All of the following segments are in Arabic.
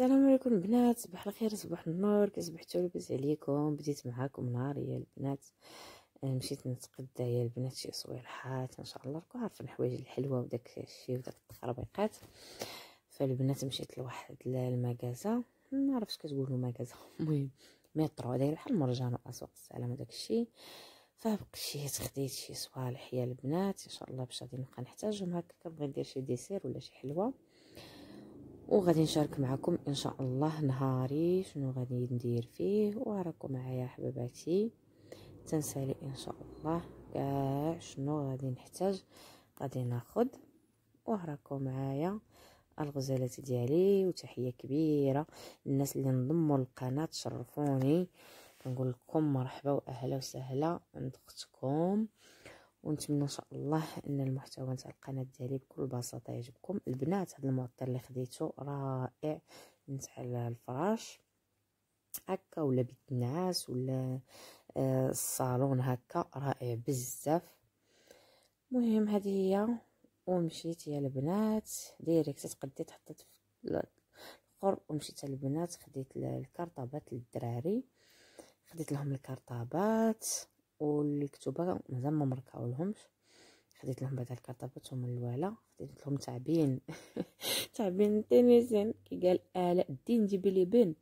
السلام عليكم البنات صباح الخير صباح النور كصبحتوا لاباس عليكم بديت معاكم نهار يا البنات آه، مشيت نتقدى يا البنات شي صويرحات ان شاء الله راكم عارفين الحوايج الحلوه وداك الشيء وداك التخربيقات فالبنات مشيت لواحد المكازا ما عرفتش كتقولوا مكازا المهم مترو داير بحال مرجان واسواق السلام وداك الشيء فبقيت خديت شي صوالح يا البنات ان شاء الله باش غادي نبقى نحتاجهم هكا كنبغي ندير شي ديسير ولا شي حلوه وغادي نشارك معكم ان شاء الله نهاري شنو غادي ندير فيه وراكم معايا حبيباتي تنسالي ان شاء الله كاع شنو غادي نحتاج غادي ناخد وراكم معايا الغزالات ديالي وتحيه كبيره الناس اللي انضموا للقناه تشرفوني كنقول لكم مرحبا واهلا وسهلا عند اختكم ونتمنى ان شاء الله ان المحتوى نتاع القناه ديالي بكل بساطه يعجبكم البنات هذا المعطر اللي خديته رائع نتاع الفراش هكا ولا بيت النعاس ولا آه، الصالون هكا رائع بزاف المهم هذه هي ومشيت يا البنات ديريكت تقديت حطيت في ومشيت البنات خديت الكرطابات للدراري خديت لهم الكرطابات والكتوبه مازال ما مركعولهمش خديت لهم بعد الكرطبات هما الوالا خديت لهم تعبين تعبين زين كي قال الاء آه، الدين جيبي لي بن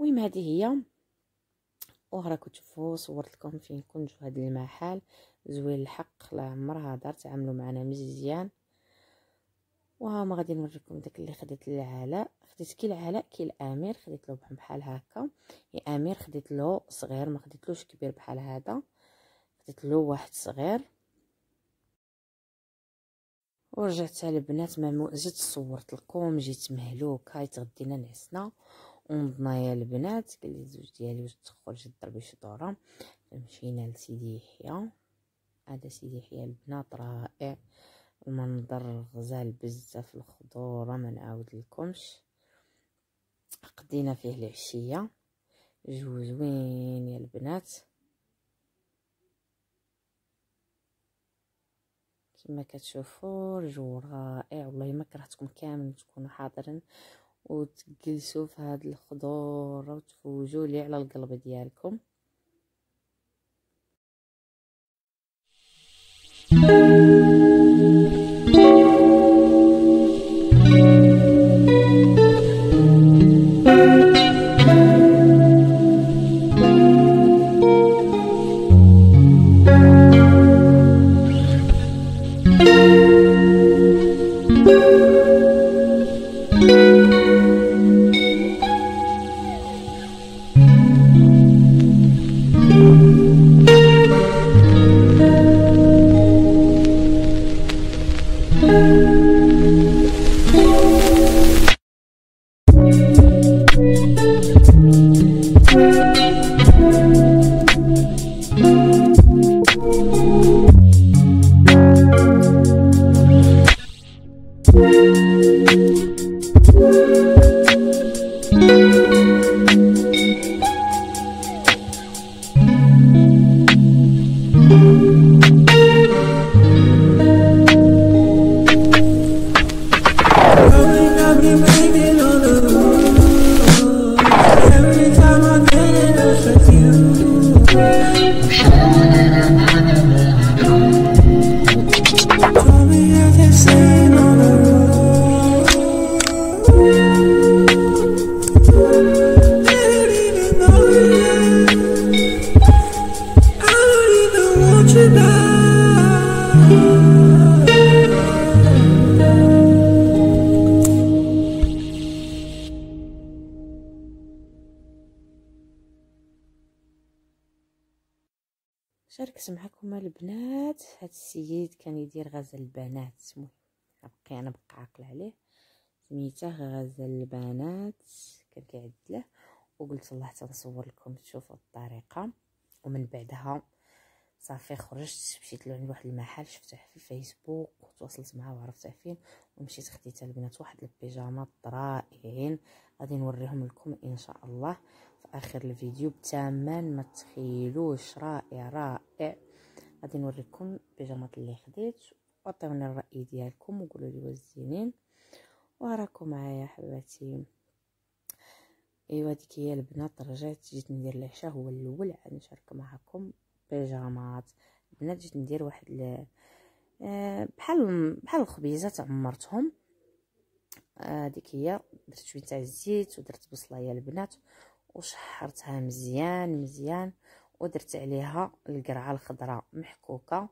المهم هذه هي وراكم تشوفوا صورت لكم فين كنت في هذا المحل زوين الحق لا عمرها دار تعاملوا معنا مزيان ما غادي نوريكم داك اللي خديت للعلاء خديت كي العلاء كي الامير خديت له بحال هكا يا امير خديت له صغير ما خديتلوش كبير بحال هذا خديت واحد صغير ورجعت على البنات ما جيت صورت لكم جيت مهلوك هاي تغدينا نعسنا ونضنا يا البنات قال لي زوج ديالي واش تخرجي تضربي شي دوره مشينا لسيدي يحيى هذا سيدي يحيى البنات رائع المنظر غزال بزاف الخضوره ما نعاود لكمش قضينا فيه العشيه جو زوين يا البنات كما كتشوفوا الجو رائع والله ما كرهتكم كامل تكونوا حاضرين وتجلسوا في هذه الخضوره وتفوجوا لي على القلب ديالكم thank you شاركت معكم البنات هاد السيد كان يدير غزل البنات المهم بقي انا بقى عاقله عليه سميته غزل البنات كان كيعدله وقلت الله تنصور لكم تشوفوا الطريقه ومن بعدها صافي خرجت مشيت لعند واحد المحل شفته في الفيسبوك وتواصلت معاه وعرفته فين ومشيت خديت البنات واحد البيجامات رائعين غادي نوريهم لكم ان شاء الله اخر الفيديو بثمن ما تخيلوش رائع رائع غادي نوريكم البيجامات اللي خديت وعطيونا الراي ديالكم وقولوا لي واش زينين وراكم معايا حبيباتي ايوا هذيك هي البنات رجعت جيت ندير العشاء هو الاول عاد نشارك معكم بيجامات البنات جيت ندير واحد ل... آه، بحال بحال الخبيزات عمرتهم هذيك آه هي درت شويه تاع الزيت ودرت بصلايه البنات وشحرتها مزيان مزيان ودرت عليها القرعه الخضراء محكوكه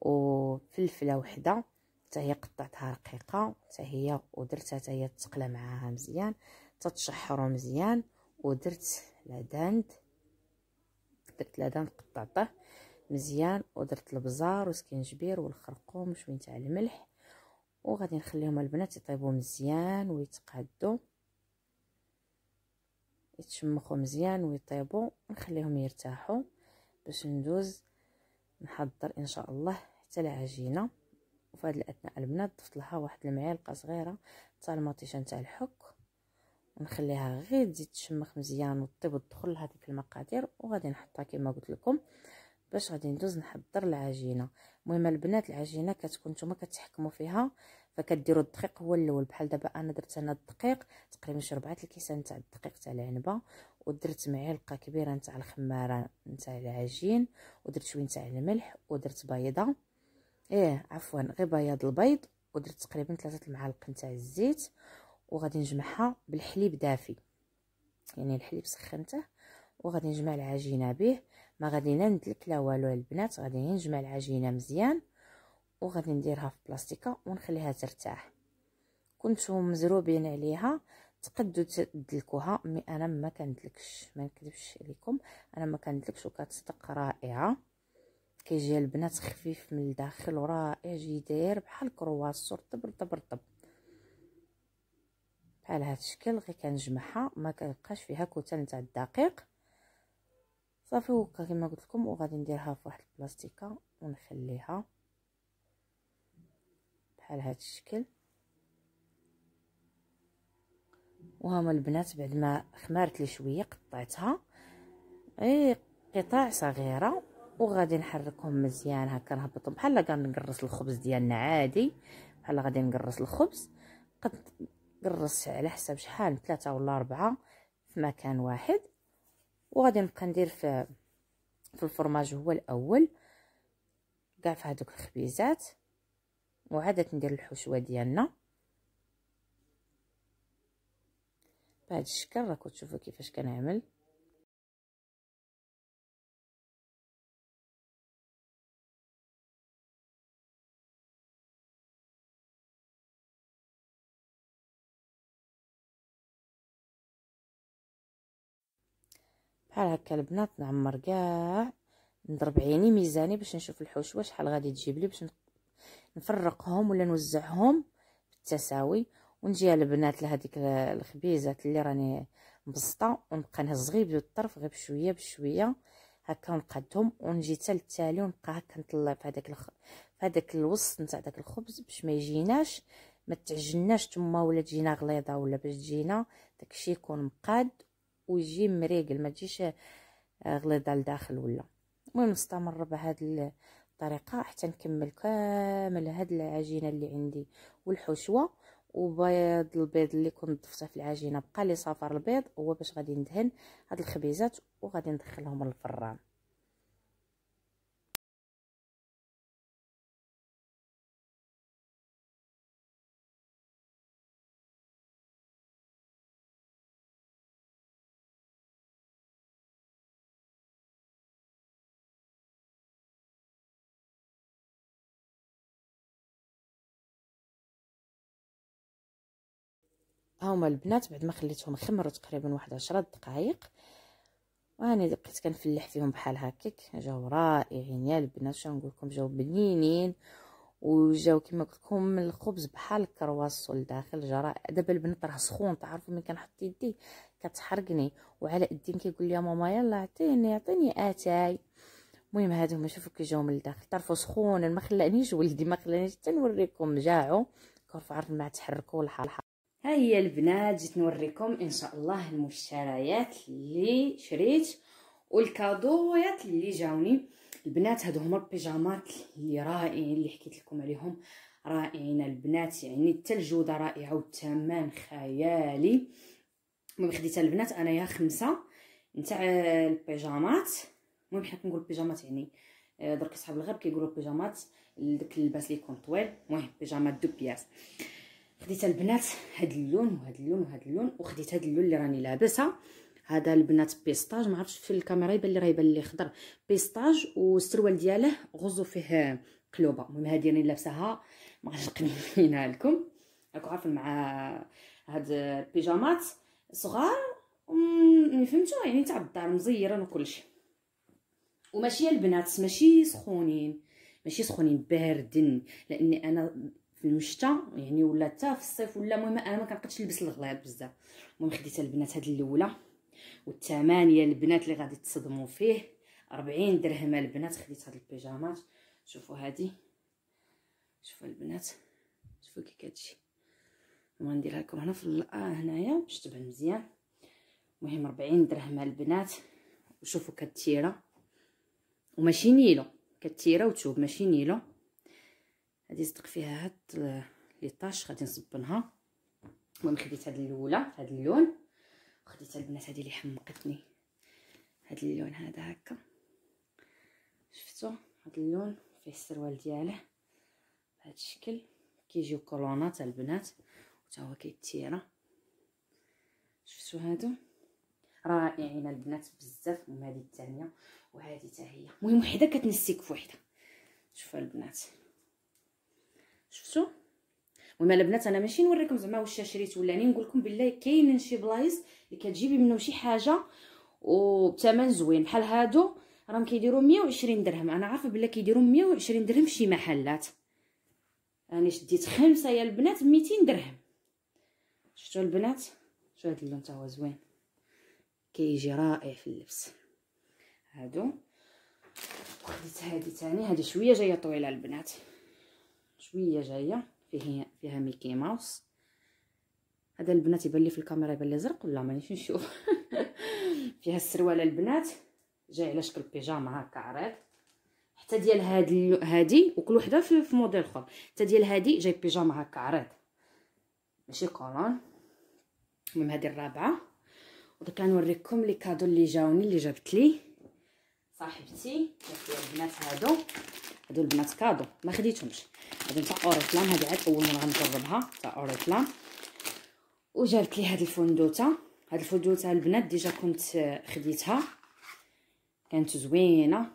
وفلفله وحده حتى هي قطعتها رقيقه حتى هي ودرتها حتى هي تقلى معاها مزيان تتشحروا مزيان ودرت لدند درت لدند قطعته مزيان ودرت البزار والسكينجبير والخرقوم وشويه تاع الملح وغادي نخليهم البنات يطيبوا مزيان ويتقادوا يتشمخوا مزيان ويطيبوا نخليهم يرتاحوا باش ندوز نحضر ان شاء الله حتى العجينه وفي هذه الاثناء البنات ضفت لها واحد المعلقه صغيره تاع المطيشه تاع الحك ونخليها غير تزيد تشمخ مزيان وطيب وتدخل لهذيك المقادير وغادي نحطها كما قلت لكم باش غادي ندوز نحضر العجينه المهم البنات العجينه كتكون نتوما كتحكموا فيها فكديروا الدقيق هو الاول بحال دابا انا درت انا الدقيق تقريبا شي 4 الكيسان تاع الدقيق تاع العنبه ودرت معلقه كبيره نتاع الخماره نتاع العجين ودرت شويه نتاع الملح ودرت بيضه ايه عفوا غير بياض البيض ودرت تقريبا ثلاثه المعالق نتاع الزيت وغادي نجمعها بالحليب دافي يعني الحليب سخنته وغادي نجمع العجينه به ما غادي ندلك لا والو البنات غادي نجمع العجينه مزيان وغادي نديرها في بلاستيكه ونخليها ترتاح كنتو مزروبين عليها تقدو تدلكوها مي انا ما كندلكش ما نكذبش عليكم انا ما كندلكش وكتصدق رائعه كيجي البنات خفيف من الداخل ورائع جي داير بحال كرواسو رطب رطب طب بحال هذا الشكل غير كنجمعها ما كيبقاش فيها كتل نتاع الدقيق صافي وكما قلت لكم وغادي نديرها في واحد البلاستيكه ونخليها بحال هذا الشكل وهما البنات بعد ما خمارت لي شويه قطعتها اي قطع صغيره وغادي نحركهم مزيان هكا نهبطهم بحال كنقرص الخبز ديالنا عادي بحال غادي نقرص الخبز قد قرص على حساب شحال ثلاثة ولا أربعة في مكان واحد وغادي نبقى ندير في في الفرماج هو الاول كاع في هذوك الخبيزات وعادة ندير الحشوة ديالنا بهذا الشكل راكم تشوفوا كيفاش كنعمل بحال هكا البنات نعمر كاع نضرب عيني ميزاني باش نشوف الحشوه شحال غادي تجيب لي باش نفرقهم ولا نوزعهم بالتساوي ونجي البنات لهذيك الخبيزات اللي راني مبسطه ونبقى نهز غير بجوج الطرف غير بشويه بشويه هكا نقادهم ونجي حتى للتالي ونبقى هكا نطلع في هذاك الخ... في هذاك الوسط نتاع داك الخبز باش ما يجيناش ما تعجناش تما ولا تجينا غليظه ولا باش تجينا داكشي يكون مقاد ويجي مريقل ما تجيش آه، غليظه لداخل ولا المهم نستمر بهذا الطريقه حتى نكمل كامل هاد العجينه اللي عندي والحشوه وبيض البيض اللي كنت ضفته في العجينه بقى لي صفر البيض هو باش غادي ندهن هاد الخبيزات وغادي ندخلهم للفران هما البنات بعد ما خليتهم خمروا تقريبا واحد عشرة دقائق واني بقيت كنفلح فيهم بحال هكاك جاو رائعين يا البنات شنو نقول لكم جاو بنينين وجاو كما قلت لكم الخبز بحال الكرواسون لداخل رائع دابا البنات راه سخون تعرفوا ملي كنحط يدي كتحرقني وعلى الدين كيقول لي ماما يلا عطيني عطيني اتاي المهم هادو هما شوفوا كي جاو من الداخل طرفو سخون ما خلانيش ولدي ما خلانيش حتى نوريكم جاعوا كنرفع الماء تحركوا الحال ها هي البنات جيت نوريكم ان شاء الله المشتريات اللي شريت والكادويات اللي جاوني البنات هادو هما البيجامات اللي رائعين اللي حكيت لكم عليهم رائعين البنات يعني حتى الجوده رائعه والثمن خيالي المهم خديت البنات انايا خمسه نتاع البيجامات المهم حنا كنقول البيجامات يعني آه، درك صحاب الغرب كيقولوا البيجامات داك اللباس اللي يكون طويل المهم بيجامات دو بياس خديت البنات هاد اللون وهاد اللون وهاد اللون وخديت هاد اللون اللي راني لابسها هذا البنات بيستاج ما عرفتش في الكاميرا يبان لي راه يبان لي خضر بيستاج والسروال دياله غزو فيه كلوبه المهم هادي راني لابساها ما غنقنيها لكم راكم عارفين مع هاد البيجامات صغار فهمتوا يعني تاع الدار مزيرين وكلشي وماشي البنات ماشي سخونين ماشي سخونين باردين لاني انا في الشتاء يعني ولا حتى في الصيف ولا المهم انا ما كنبقاش نلبس الغليظ بزاف المهم خديت البنات هاد الاولى والثمانيه البنات اللي غادي تصدموا فيه 40 درهم البنات خديت هاد البيجامات شوفوا هذه شوفوا البنات شوفوا كي كتجي غنديرها لكم هنا في ال... آه هنايا باش تبان مزيان المهم 40 درهم البنات وشوفوا كتيره وماشي نيلو كتيره وتوب ماشي نيلو غادي نصدق فيها هاد لي طاش غادي نصبنها المهم خديت هاد الاولى هاد اللون وخديت هاد البنات هادي اللي حمقتني هاد اللون هذا هكا شفتو هاد اللون فيه السروال دياله بهاد الشكل كيجيو كولونات البنات وتا هو كيتيرا شفتو هادو رائعين البنات بزاف وهذه الثانيه التانية حتى هي المهم وحده كتنسيك فوحده شوفوا البنات شفتوا المهم البنات انا ماشي نوريكم زعما واش شريت ولا يعني نقول لكم بالله كاينين شي بلايص اللي كتجيبي منهم شي حاجه وبثمن زوين بحال هادو راهم كيديروا 120 درهم انا عارفه بلي كيديروا 120 درهم في شي محلات انا شديت خمسه يا البنات 200 درهم شفتوا البنات شوف هاد اللون تا هو زوين كيجي رائع في اللبس هادو وخديت هادي تاني هادي شويه جايه طويله البنات شويه جايه فيه فيها ميكي ماوس هذا البنات يبان لي في الكاميرا يبان لي زرق ولا مانيش نشوف فيها السروال البنات جاي على شكل بيجاما هكا عريض حتى ديال هاد هادي وكل وحده في, موديل اخر حتى ديال هادي جاي بيجاما هكا عريض ماشي كولون المهم هذه الرابعه ودابا نوريكم لي كادو اللي جاوني اللي جابت لي صاحبتي البنات هادو هادو البنات كادو ما خديتهمش هذه تاع اوريفلام هذه عاد اول مره غنجربها تاع اوريفلام وجابت لي هاد الفندوته هاد الفندوته البنات ديجا كنت خديتها كانت زوينه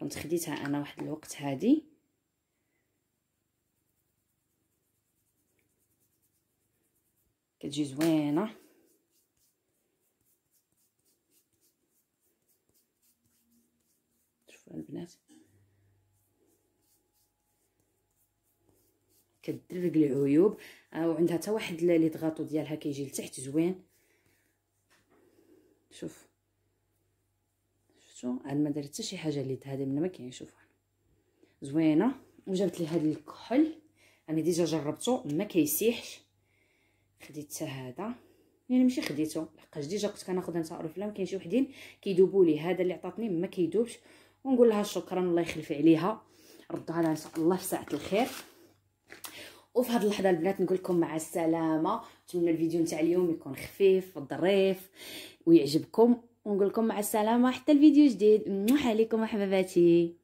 كنت خديتها انا واحد الوقت هادي كتجي زوينه شوفوا البنات كدير العيوب آه، وعندها حتى واحد لي دغاطو ديالها كيجي لتحت زوين شوف شفتو انا ما درت حتى شي حاجه اللي هذا من ما كاين شوف زوينه وجبت لي هذا الكحل انا ديجا جربته ما كيسيحش خديت حتى هذا يعني ماشي خديته لحقاش ديجا كنت كناخذ انا عارف لا كاين شي وحدين كيدوبوا لي هذا اللي عطاتني ما كيدوبش ونقول لها شكرا الله يخلف عليها ردها لها ان شاء الله في ساعه الخير وفي هذه اللحظه البنات نقول لكم مع السلامه نتمنى الفيديو نتاع اليوم يكون خفيف ظريف ويعجبكم ونقول لكم مع السلامه حتى الفيديو جديد عليكم احباباتي